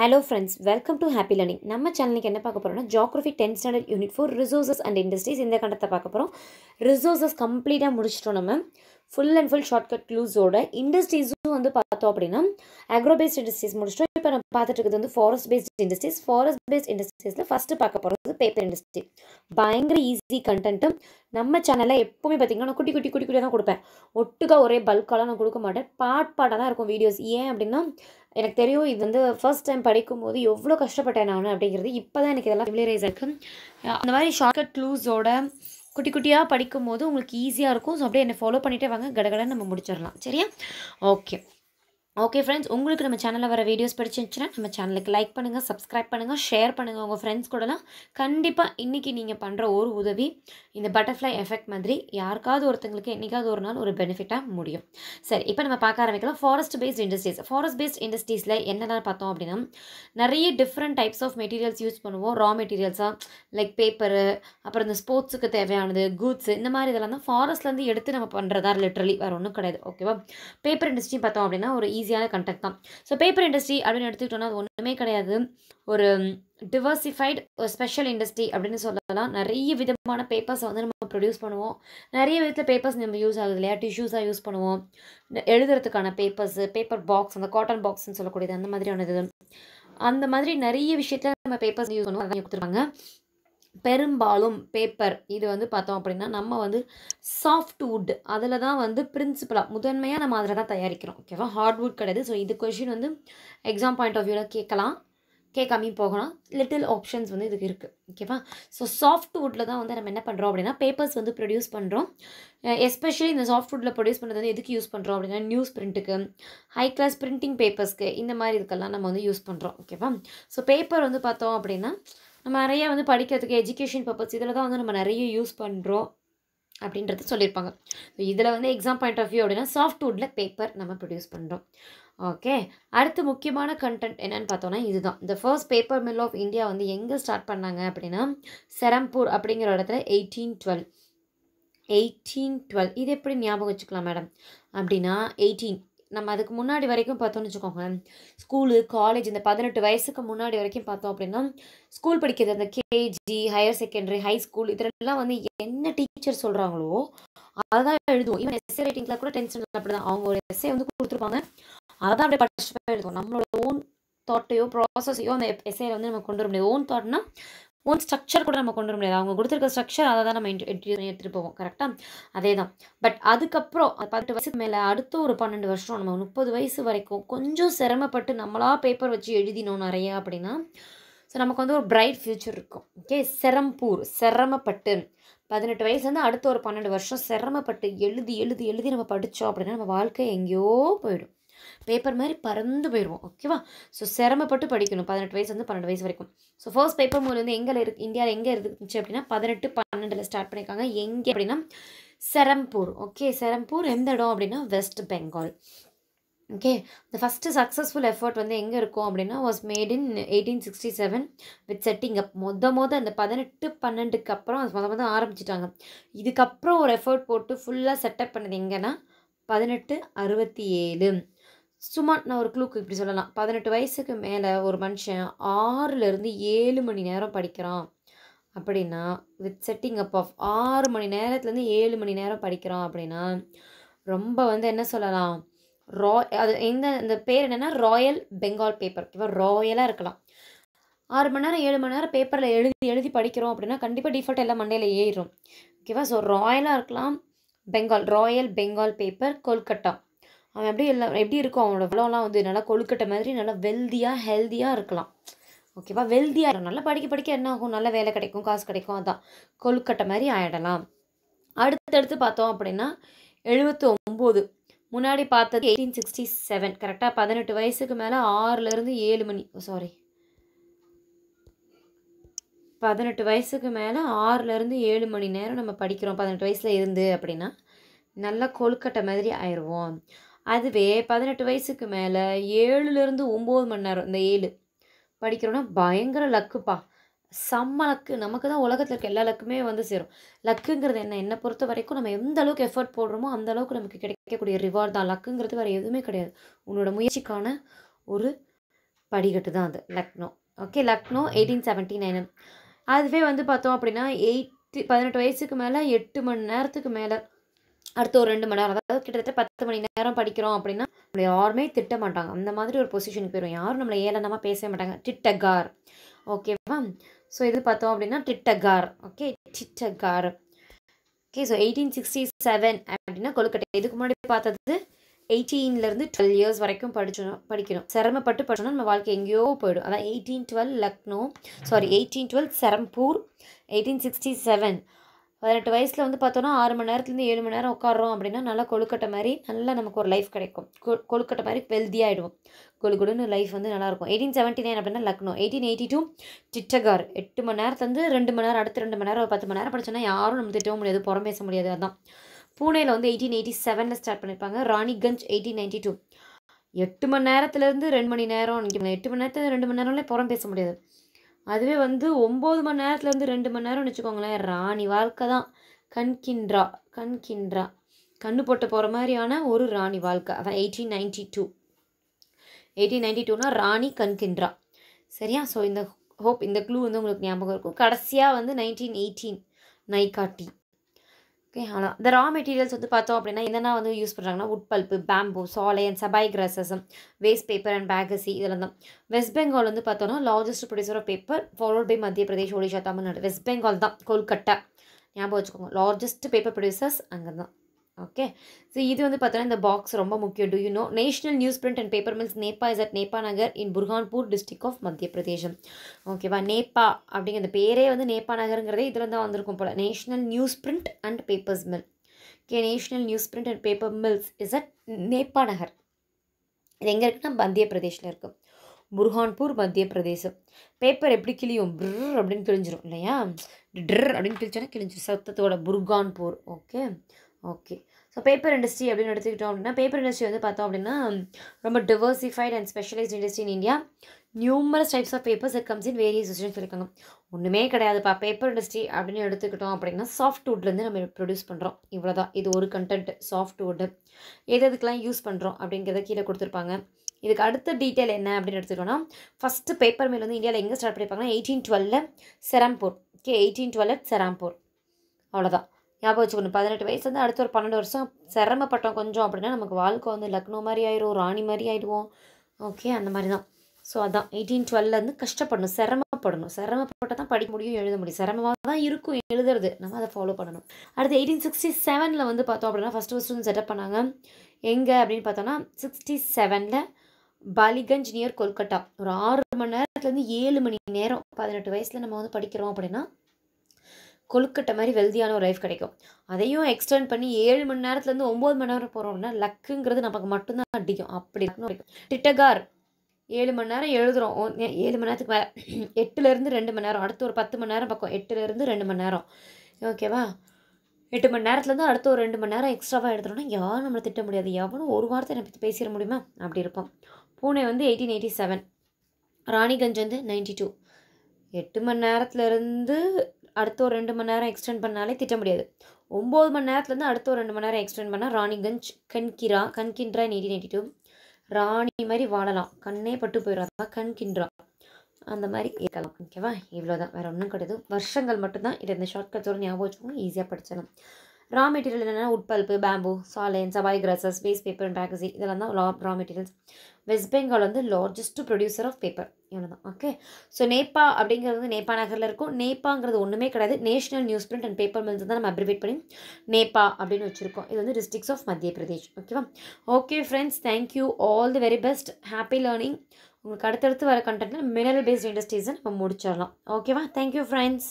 hello friends welcome to happy learning நம்ம சேனலுக்கு என்ன பார்க்க போகிறோம்னா geography tenth standard unit four resources and industries இந்த கண்டத்தை பார்க்க போகிறோம் ரிசோர்ஸஸ் கம்ப்ளீட்டாக முடிச்சிட்டோம் நம்ம full and full short cut க்ளூஸோட இண்டஸ்ட்ரீஸும் வந்து பார்த்தோம் அப்படின்னா அக்ரோ பேஸ்ட் இண்டஸ்ட்ரீஸ் முடிச்சிட்டோம் இப்போ நம்ம பார்த்துட்டு வந்து forest based industries forest based இண்டஸ்ட்ரீஸில் ஃபஸ்ட்டு பார்க்க போகிறது பேப்பர் இண்டஸ்ட்ரி பயங்கர ஈஸி கண்டென்ட்டும் நம்ம சேனலில் எப்போவுமே பார்த்தீங்கன்னா நான் குட்டி குட்டி குட்டி குட்டியாக தான் கொடுப்பேன் ஒட்டுக்காக ஒரே பல்காலாம் நான் கொடுக்க மாட்டேன் பாட் பாட்டாக தான் இருக்கும் வீடியோஸ் ஏன் அப்படின்னா எனக்கு தெரியும் இது வந்து ஃபர்ஸ்ட் டைம் படிக்கும்போது எவ்வளோ கஷ்டப்பட்டேன் நான் அப்படிங்கிறது இப்போ தான் எனக்கு இதெல்லாம் ஃபெமிலியரைஸ் இருக்குது அந்த மாதிரி ஷார்ட்கட் க்ளூஸோட குட்டி குட்டியாக படிக்கும்போது உங்களுக்கு ஈஸியாக இருக்கும் ஸோ அப்படியே என்னை ஃபாலோ பண்ணிகிட்டே வாங்க கடகடன்னு நம்ம முடிச்சிடலாம் சரியா ஓகே ஓகே ஃப்ரெண்ட்ஸ் உங்களுக்கு நம்ம சேனலில் வர வீடியோஸ் பிடிச்சிருந்துச்சுன்னா நம்ம சேனலுக்கு லைக் பண்ணுங்கள் சப்ஸ்கிரைப் பண்ணுங்கள் ஷேர் பண்ணுங்கள் உங்கள் ஃப்ரெண்ட்ஸ் கூடலாம் கண்டிப்பாக இன்றைக்கி நீங்கள் பண்ணுற ஒரு உதவி இந்த பட்டர்ஃப்ளை எஃபெக்ட் மாதிரி யாருக்காவது ஒருத்தங்களுக்கு என்றைக்காவது ஒரு நாள் ஒரு பெனிஃபிட்டாக முடியும் சரி இப்போ நம்ம பார்க்க ஆரம்பிக்கலாம் forest based industries forest based இண்டஸ்ட்ரீஸில் என்னென்ன பார்த்தோம் அப்படின்னா நிறைய different types of materials use பண்ணுவோம் ரா மெட்டீரியல்ஸாக லைக் பேப்பரு அப்புறம் இந்த ஸ்போர்ட்ஸுக்கு தேவையானது கூட்ஸு இந்த மாதிரி இதெல்லாம் தான் ஃபாரஸ்ட்லேருந்து எடுத்து நம்ம பண்ணுறதா லிட்ரலி வேறு ஒன்றும் கிடையாது ஓகேவா பேப்பர் இண்டஸ்ட்ரி பார்த்தோம் அப்படின்னா ஒரு ஈஸி ஈஸியான கண்டெக்ட் தான் ஸோ பேப்பர் இண்டஸ்ட்ரி அப்படின்னு எடுத்துக்கிட்டோம்னா அது ஒன்றுமே கிடையாது ஒரு டிவர்சிஃபைடு ஒரு ஸ்பெஷல் இண்டஸ்ட்ரி அப்படின்னு சொல்லலாம் நிறைய விதமான பேப்பர்ஸை வந்து நம்ம ப்ரொடியூஸ் பண்ணுவோம் நிறைய விதத்தில் பேப்பர்ஸ் நம்ம யூஸ் ஆகுது இல்லையா டிஷ்யூஸாக யூஸ் பண்ணுவோம் எழுதுறதுக்கான பேப்பர்ஸு பேப்பர் பாக்ஸ் அந்த காட்டன் பாக்ஸ்னு சொல்லக்கூடியது அந்த மாதிரியான இது அந்த மாதிரி நிறைய விஷயத்தில் நம்ம பேப்பர்ஸ் யூஸ் பண்ணுவோம் அதை கொடுத்துருவாங்க பெரும்பாலும் பேப்பர் இது வந்து பார்த்தோம் அப்படின்னா நம்ம வந்து சாஃப்ட் வுட் அதில் தான் வந்து பிரின்சிபலாக முதன்மையாக நம்ம அதில் தான் தயாரிக்கிறோம் ஓகேவா ஹார்ட் வுட் கிடையாது ஸோ இது கொஷின் வந்து எக்ஸாம் பாயிண்ட் ஆஃப் வியூவில் கேட்கலாம் கேட்காமையும் போகலாம் லிட்டில் ஆப்ஷன்ஸ் வந்து இதுக்கு இருக்குது ஓகேவா ஸோ சாஃப்ட் வுட்டில் தான் வந்து நம்ம என்ன பண்ணுறோம் அப்படின்னா பேப்பர்ஸ் வந்து ப்ரொடியூஸ் பண்ணுறோம் எஸ்பெஷலி இந்த சாஃப்ட் வுட்டில் ப்ரொடியூஸ் பண்ணுறது வந்து எதுக்கு யூஸ் பண்ணுறோம் அப்படின்னா நியூஸ் பிரிண்ட்டுக்கு ஹை கிளாஸ் பிரிண்டிங் பேப்பர்ஸ்க்கு இந்த மாதிரி இதுக்கெல்லாம் நம்ம வந்து யூஸ் பண்ணுறோம் ஓகேவா ஸோ பேப்பர் வந்து பார்த்தோம் அப்படின்னா நம்ம நிறைய வந்து படிக்கிறதுக்கு எஜுகேஷன் பர்பஸ் இதில் தான் வந்து நம்ம நிறைய யூஸ் பண்ணுறோம் அப்படின்றத சொல்லியிருப்பாங்க ஸோ இதில் வந்து எக்ஸாம் பாயிண்ட் ஆஃப் வியூ அப்படின்னா சாஃப்ட்வுட்டில் பேப்பர் நம்ம ப்ரொடியூஸ் பண்ணுறோம் ஓகே அடுத்து முக்கியமான கண்டென்ட் என்னென்னு பார்த்தோன்னா இதுதான் இந்த first paper mill of India வந்து எங்கே ஸ்டார்ட் பண்ணாங்க அப்படின்னா செரம்பூர் அப்படிங்கிற இடத்துல எயிட்டீன் டுவெல் எயிட்டீன் டுவெல் இது எப்படி ஞாபகம் வச்சுக்கலாம் மேடம் அப்படின்னா எயிட்டீன் நம்ம அதுக்கு முன்னாடி வரைக்கும் பார்த்தோம்னு வச்சுக்கோங்க ஸ்கூலு காலேஜ் இந்த பதினெட்டு வயசுக்கு முன்னாடி வரைக்கும் பார்த்தோம் அப்படின்னா ஸ்கூல் படிக்கிறது அந்த KG higher secondary high school இதெல்லாம் வந்து என்ன டீச்சர் சொல்கிறாங்களோ அதுதான் எழுதுவோம் ஈவன் எஸ்ஏ ரைட்டிங்கில் கூட டென்ஷன் அப்படி தான் அவங்க ஒரு எஸ்ஏ வந்து கொடுத்துருப்பாங்க அதான் அப்படியே படிச்சுட்டு எழுதுவோம் நம்மளோட ஓன் தாட்டையோ ப்ராசஸையோ அந்த எஸ்ஏல வந்து நம்ம கொண்டு வர முடியாது ஓன் தாட்னா ஓன் ஸ்ட்ரக்சர் கூட நம்ம கொண்டு வர முடியாது அவங்க கொடுத்துருக்க ஸ்ட்ரக்சர் அதை தான் நம்ம எடுத்துகிட்டு போவோம் கரெக்டாக அதே தான் பட் அதுக்கப்புறம் பத்து வயசுக்கு மேலே அடுத்த ஒரு பன்னெண்டு வருஷம் நம்ம முப்பது வயசு வரைக்கும் கொஞ்சம் சிரமப்பட்டு நம்மளாக பேப்பர் வச்சு எழுதினோம் நிறையா அப்படின்னா ஸோ நமக்கு வந்து ஒரு பிரைட் ஃப்யூச்சர் இருக்கும் ஓகே சிரம்பூர் சிரமப்பட்டு பதினெட்டு வயசுலேருந்து அடுத்த ஒரு பன்னெண்டு வருஷம் சிரமப்பட்டு எழுதி எழுதி எழுதி நம்ம படித்தோம் அப்படின்னா நம்ம வாழ்க்கை எங்கேயோ போயிடும் பேப்பர் மாதிரி பறந்து போயிடுவோம் ஓகேவா ஸோ சிரமப்பட்டு படிக்கணும் பதினெட்டு வந்து பன்னெண்டு வயசு வரைக்கும் ஸோ ஃபர்ஸ்ட் பேப்பர் மூலம் வந்து எங்கே இருக்கு இந்தியாவில் எங்கே இருந்துச்சு அப்படின்னா பதினெட்டு பன்னெண்டில் ஸ்டார்ட் பண்ணியிருக்காங்க எங்கே அப்படின்னா செரம்பூர் ஓகே செரம்பூர் எந்த இடம் அப்படின்னா வெஸ்ட் பெங்கால் ஓகே இந்த ஃபஸ்ட்டு சக்ஸஸ்ஃபுல் எஃபர்ட் வந்து எங்கே இருக்கும் அப்படின்னா was made in eighteen sixty seven with setting up மொத மொதல் அந்த பதினெட்டு பன்னெண்டுக்கு அப்புறம் மொதல் மொதல் ஆரம்பிச்சிட்டாங்க இதுக்கப்புறம் ஒரு எஃபர்ட் போட்டு ஃபுல்லாக செட்டப் பண்ணது எங்கன்னா பதினெட்டு அறுபத்தி ஏழு சும்மா நான் ஒரு க்ளூக்கு இப்படி சொல்லலாம் பதினெட்டு வயசுக்கு மேலே ஒரு மனுஷன் ஆறுலேருந்து ஏழு மணி நேரம் படிக்கிறான் அப்படின்னா வித் செட்டிங் அப் ஆஃப் ஆறு மணி நேரத்துலேருந்து ஏழு மணி நேரம் படிக்கிறான் அப்படின்னா ரொம்ப வந்து என்ன சொல்லலாம் ரா அது எந்த இந்த பேர் என்னென்னா ராயல் பெங்கால் பேப்பர் இப்போ ராயலாக இருக்கலாம் ஆறு மணி நேரம் ஏழு மணி நேரம் பேப்பரில் எழுதி எழுதி படிக்கிறோம் அப்படின்னா கண்டிப்பாக டிஃபால்ட் எல்லாம் மண்டையில் ஏறிடும் ஓகேவா ஸோ ராயலாக இருக்கலாம் பெங்கால் ராயல் பெங்கால் பேப்பர் கொல்கட்டா அவன் எப்படி எல்லாம் எப்படி இருக்கும் அவனோட வளம்லாம் வந்து நல்லா கொழுக்கட்டை மாதிரி நல்லா வெல்தியாக ஹெல்த்தியாக இருக்கலாம் ஓகேவா வெல்தியாக நல்லா படிக்க படிக்க என்ன ஆகும் நல்ல வேலை கிடைக்கும் காசு கிடைக்கும் அதான் கொழுக்கட்டை மாதிரி ஆகிடலாம் அடுத்தடுத்து பார்த்தோம் அப்படின்னா எழுபத்தி ஒம்பது முன்னாடி பார்த்தது எயிட்டீன் சிக்ஸ்டி செவன் கரெக்டாக பதினெட்டு வயசுக்கு மேலே ஆறுலேருந்து ஏழு மணி சாரி பதினெட்டு வயசுக்கு மேலே ஆறுலேருந்து ஏழு மணி நேரம் நம்ம படிக்கிறோம் பதினெட்டு வயசில் இருந்து அப்படின்னா நல்லா கொழுக்கட்டை மாதிரி ஆயிடுவோம் அதுவே பதினெட்டு வயசுக்கு மேலே ஏழுலேருந்து ஒம்பது மணி நேரம் இந்த ஏழு படிக்கிறோன்னா பயங்கர லக்குப்பா செம்ம லக்கு நமக்கு தான் உலகத்தில் இருக்க எல்லா லக்குமே வந்து சேரும் லக்குங்கிறது என்ன என்னை பொறுத்த வரைக்கும் நம்ம எந்த அளவுக்கு எஃபர்ட் போடுறோமோ அந்த அளவுக்கு நமக்கு கிடைக்கக்கூடிய ரிவார்ட் தான் லக்குங்கிறது வேறு எதுவுமே கிடையாது உன்னோட முயற்சிக்கான ஒரு படிக்கட்டு தான் அது Lucknow okay Lucknow eighteen seventy nine அதுவே வந்து பார்த்தோம் அப்படின்னா எயிட்டு பதினெட்டு வயசுக்கு மேலே எட்டு மணி நேரத்துக்கு மேலே அடுத்த ஒரு ரெண்டு மணி நேரம் அதாவது கிட்டத்தட்ட பத்து மணி நேரம் படிக்கிறோம் அப்படின்னா நம்மளை யாருமே திட்ட மாட்டாங்க அந்த மாதிரி ஒரு பொசிஷனுக்கு போயிடும் யாரும் நம்மளை ஏளனமாக பேச மாட்டாங்க டிட்டகார் ஓகேவா ஸோ இது பார்த்தோம் அப்படின்னா Titagarh okay Titagarh okay so eighteen sixty seven அப்படின்னா கொழுக்கட்டை இதுக்கு முன்னாடி பார்த்தது எயிட்டீன்லேருந்து டுவெல் இயர்ஸ் வரைக்கும் படிச்சோம் படிக்கணும் சிரமப்பட்டு படிச்சோம்னா நம்ம வாழ்க்கை எங்கேயோ போயிடும் அதான் eighteen twelve Lucknow sorry eighteen twelve Serampore eighteen sixty seven பதினெட்டு வயசில் வந்து பார்த்தோன்னா ஆறு மணி நேரத்துலேருந்து ஏழு மணி நேரம் உட்காடுறோம் அப்படின்னா நல்லா கொழுக்கட்டை மாதிரி நல்லா நமக்கு ஒரு லைஃப் கிடைக்கும் கொ கொழுக்கட்டை மாதிரி வெல்தியாகிடுவோம் கொழு லைஃப் வந்து நல்லாயிருக்கும் எயிட்டீன் செவன்ட்டி நைன் அப்படின்னா Lucknow eighteen eighty two Titagarh எட்டு மணி நேரத்துலேருந்து ரெண்டு மணி நேரம் அடுத்து ரெண்டு மணி நேரம் ஒரு பத்து மணி நேரம் படிச்சோன்னா யாரும் நம்ம திட்டவும் முடியாது புறம் பேச முடியாது அதான் பூனேயில் வந்து எயிட்டீன் எயிட்டி செவனில் ஸ்டார்ட் பண்ணியிருப்பாங்க ராணிகஞ்ச் எயிட்டீன் நைன்ட்டி டூ எட்டு மணி நேரத்துலேருந்து ரெண்டு மணி நேரம் எட்டு மணி நேரத்துலேருந்து ரெண்டு மணி நேரம்லேயே புறம் பேச முடியாது அதுவே வந்து ஒம்பது மணி நேரத்துலேருந்து ரெண்டு மணி நேரம்னு வச்சுக்கோங்களேன் ராணி வாழ்க்கை தான் கண்கின்றா கண்கின்றா கண்ணு போட்டு போகிற மாதிரியான ஒரு ராணி வாழ்க்கை அதான் eighteen ninety two eighteen ninety டூனா ராணி கண்கின்றா சரியா ஸோ இந்த ஹோப் இந்த க்ளூ வந்து உங்களுக்கு ஞாபகம் இருக்கும் கடைசியாக வந்து நைன்டீன் எயிட்டீன் நைகாட்டி ஓகே ஆனால் இந்த ரா மெட்டீரியல்ஸ் வந்து பார்த்தோம் அப்படின்னா என்னென்ன வந்து யூஸ் பண்ணுறாங்கன்னா wood pulp bamboo salai and sabai grasses waste paper and bagasse இதெல்லாம் தான் வெஸ்ட் பெங்கால் வந்து பார்த்தோன்னா largest producer of paper followed by Madhya Pradesh Odisha Tamil Nadu West Bengal தான் கொல்கட்டா ஞாபகம் வச்சுக்கோங்க லார்ஜஸ்ட் பேப்பர் ப்ரொடியூசர்ஸ் அங்கே தான் ஓகே ஸோ இது வந்து பார்த்தோன்னா இந்த பாக்ஸ் ரொம்ப முக்கியம் to you know National Newsprint and Paper Mills Nepa is at Nepa Nagar in Burhanpur district of Madhya பிரதேசம் ஓகேவா நேப்பா அப்படிங்கிற அந்த பேரே வந்து நேப்பா நகருங்கிறதே இதில் தான் வந்திருக்கும் போல் National Newsprint and Papers Mill okay National Newsprint and Paper Mills is at Nepa Nagar இது எங்கே இருக்குன்னா மத்திய பிரதேஷில் இருக்குது புர்ஹான்பூர் மத்திய பிரதேசம் பேப்பர் எப்படி கிழியும் ப்ரர் அப்படின்னு கிழிஞ்சிரும் இல்லையா ட்ரர் அப்படின்னு கிழிச்சோன்னா கிழிஞ்சிரும் சத்தத்தோட Burhanpur okay okay so paper industry அப்படின்னு எடுத்துக்கிட்டோம் அப்படின்னா பேப்பர் இண்டஸ்ட்ரி வந்து பார்த்தோம் அப்படின்னா ரொம்ப diversified and specialised industry in India numerous types of papers it comes in various விஷயம் இருக்காங்க ஒன்றுமே கிடையாதுப்பா பேப்பர் இண்டஸ்ட்ரி அப்படின்னு எடுத்துக்கிட்டோம் அப்படின்னா சாஃப்ட் வுட்லேருந்து நம்ம ப்ரொடியூஸ் பண்ணுறோம் இவ்வளோதான் இது ஒரு கண்டென்ட் சாஃப்ட் வுட் எது எதுக்கெலாம் யூஸ் பண்ணுறோம் அப்படிங்கிறத கீழே கொடுத்துருப்பாங்க இதுக்கு அடுத்த டீட்டெயில் என்ன அப்படின்னு எடுத்துக்கிட்டோம்னா ஃபஸ்ட்டு பேப்பர் மில் வந்து இந்தியாவில் எங்கே ஸ்டார்ட் பண்ணியிருப்பாங்கன்னா எயிட்டீன் டுவெலில் Serampore okay eighteen twelve at Serampore அவ்வளோதான் ஞாபகம் வச்சுக்கணும் பதினெட்டு வயசு வந்து அடுத்த ஒரு பன்னெண்டு வருஷம் சிரமப்பட்டோம் கொஞ்சம் அப்படின்னா நமக்கு வாழ்க்கை வந்து லக்னோ மாதிரி ஆயிடும் ராணி மாதிரி ஆயிடுவோம் ஓகே அந்த மாதிரி தான் ஸோ அதான் எயிட்டீன் டுவெல்லேருந்து கஷ்டப்படணும் சிரமப்படணும் சிரமப்பட்டு தான் படிக்க முடியும் எழுத முடியும் சிரமமாக தான் இருக்கும் எழுதுறது நம்ம அதை ஃபாலோ பண்ணணும் அடுத்து எயிட்டீன் சிக்ஸ்டி செவனில் வந்து பார்த்தோம் அப்படின்னா ஃபஸ்ட்டு ஃபஸ்ட் வந்து செட்டப் பண்ணாங்க எங்கே அப்படின்னு பார்த்தோன்னா சிக்ஸ்டி செவனில் பாலிகஞ்ச் நியர் கொல்கட்டா ஒரு ஆறு மணி நேரத்துலேருந்து ஏழு மணி நேரம் பதினெட்டு வயசில் நம்ம வந்து படிக்கிறோம் அப்படின்னா கொழுக்கட்டை மாதிரி வெல்தியான ஒரு லைஃப் கிடைக்கும் அதையும் எக்ஸ்டெண்ட் பண்ணி ஏழு மணி நேரத்துலேருந்து ஒம்பது மணி நேரம் போகிறோம்னா லக்குங்கிறது நமக்கு மட்டும்தான் அடிக்கும் அப்படி டிட்டகார் ஏழு மணி நேரம் எழுதுகிறோம் ஏழு மணி நேரத்துக்கு மேலே எட்டுலேருந்து ரெண்டு மணி நேரம் அடுத்து ஒரு பத்து மணி நேரம் பக்கம் எட்டுலேருந்து ரெண்டு மணி நேரம் ஓகேவா எட்டு மணி நேரத்துலேருந்து அடுத்த ஒரு ரெண்டு மணி நேரம் எக்ஸ்ட்ராவாக எடுத்துகிறோம்னா யாரும் நம்மளை திட்ட முடியாது எவனும் ஒரு வாரத்தை என்னை பற்றி பேசிட முடியுமா அப்படி இருப்போம் பூனே வந்து எயிட்டீன் எயிட்டி செவன் ராணிகஞ்ச் வந்து நைன்டி டூ எட்டு மணி நேரத்துலேருந்து அடுத்த ஒரு ரெண்டு மணி நேரம் எக்ஸ்டெண்ட் பண்ணாலே திட்ட முடியாது ஒம்பது மணி நேரத்துலேருந்து அடுத்த ஒரு ரெண்டு மணி நேரம் எக்ஸ்டெண்ட் பண்ணால் ராணிகஞ்ச் கண்கிரா கண்கின்றா நெய்டி நெய்டி ராணி மாதிரி வாழலாம் கண்ணே பட்டு போயிடும் அதான் கண்கின்றா அந்த மாதிரி இருக்கலாம் ஓகேவா இவ்வளோ தான் வேறு ஒன்றும் கிடையாது வருஷங்கள் மட்டும்தான் இதை இந்த தோறும் ஞாபகம் வச்சுக்கோங்க ஈஸியாக படிச்சிடலாம் ரா மெட்டீரியல் என்னென்னா உட்பல்ப்பு பேம்பு சாலையன் sabai grasses waste paper and bagasse இதெல்லாம் தான் raw raw materials West Bengal வந்து லார்ஜஸ்ட் ப்ரொடியூசர் ஆஃப் பேப்பர் இவ்வளோதான் ஓகே ஸோ நேப்பா அப்படிங்கிறது நேப்பா நகரில் இருக்கும் நேப்பாங்கிறது ஒன்றுமே கிடையாது National Newsprint and Paper Mills தான் நம்ம அப்ரிவேட் பண்ணி நேப்பா அப்படின்னு வச்சுருக்கோம் இது வந்து டிஸ்ட்ரிக்ஸ் ஆஃப் மத்திய பிரதேஷ் ஓகேவா okay friends thank you all the very best happy learning உங்களுக்கு அடுத்தடுத்து வர கண்டென்ட்டில் மினரல் பேஸ்ட் இண்டஸ்ட்ரீஸை நம்ம முடிச்சிடலாம் ஓகேவா தேங்க்யூ ஃப்ரெண்ட்ஸ்